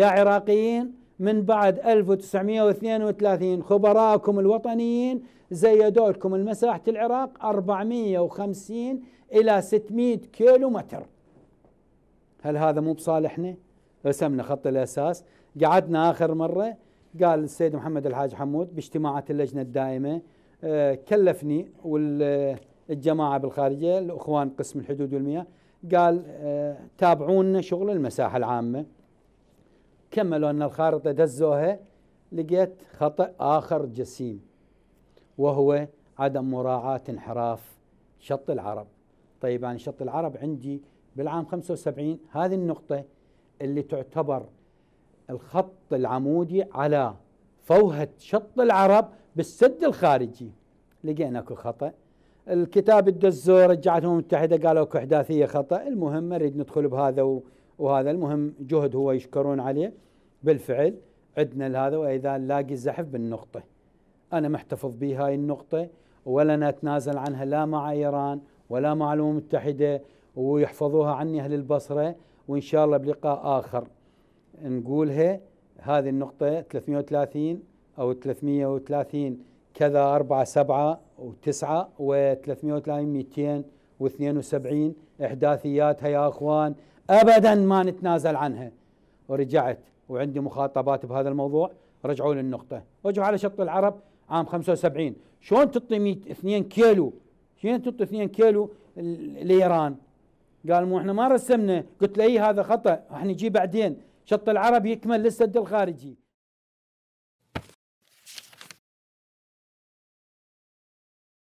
يا عراقيين من بعد 1932 خبراءكم الوطنيين زيدوا لكم المساحة العراق 450 إلى 600 كيلو متر هل هذا مو بصالحنا؟ رسمنا خط الأساس قعدنا آخر مرة قال السيد محمد الحاج حمود باجتماعات اللجنة الدائمة آه، كلفني والجماعة بالخارجية الأخوان قسم الحدود والمياه قال آه، تابعونا شغل المساحة العامة كملوا أن الخارطة دزوها لقيت خطأ آخر جسيم وهو عدم مراعاة انحراف شط العرب طيب أنا شط العرب عندي بالعام 75 هذه النقطة اللي تعتبر الخط العمودي على فوهة شط العرب بالسد الخارجي لقينا اكو خطأ الكتاب الدزو رجعت الامم المتحده قالوا اكو احداثيه خطا المهم نريد ندخل بهذا وهذا المهم جهد هو يشكرون عليه بالفعل عندنا هذا واذا نلاقي زحف بالنقطه انا محتفظ بهاي النقطه ولا اتنازل عنها لا مع ايران ولا مع الامم المتحده ويحفظوها عني اهل البصره وان شاء الله بلقاء اخر نقولها هذه النقطه 330 او 330 كذا 4 7 و9 و330 272 احداثياتها يا اخوان ابدا ما نتنازل عنها ورجعت وعندي مخاطبات بهذا الموضوع رجعوا للنقطة رجعوا على شط العرب عام 75 شلون تعطي 2 كيلو شلون تعطي 2 كيلو لإيران قال مو احنا ما رسمنا قلت له اي هذا خطأ احنا نجي بعدين شط العرب يكمل للسد الخارجي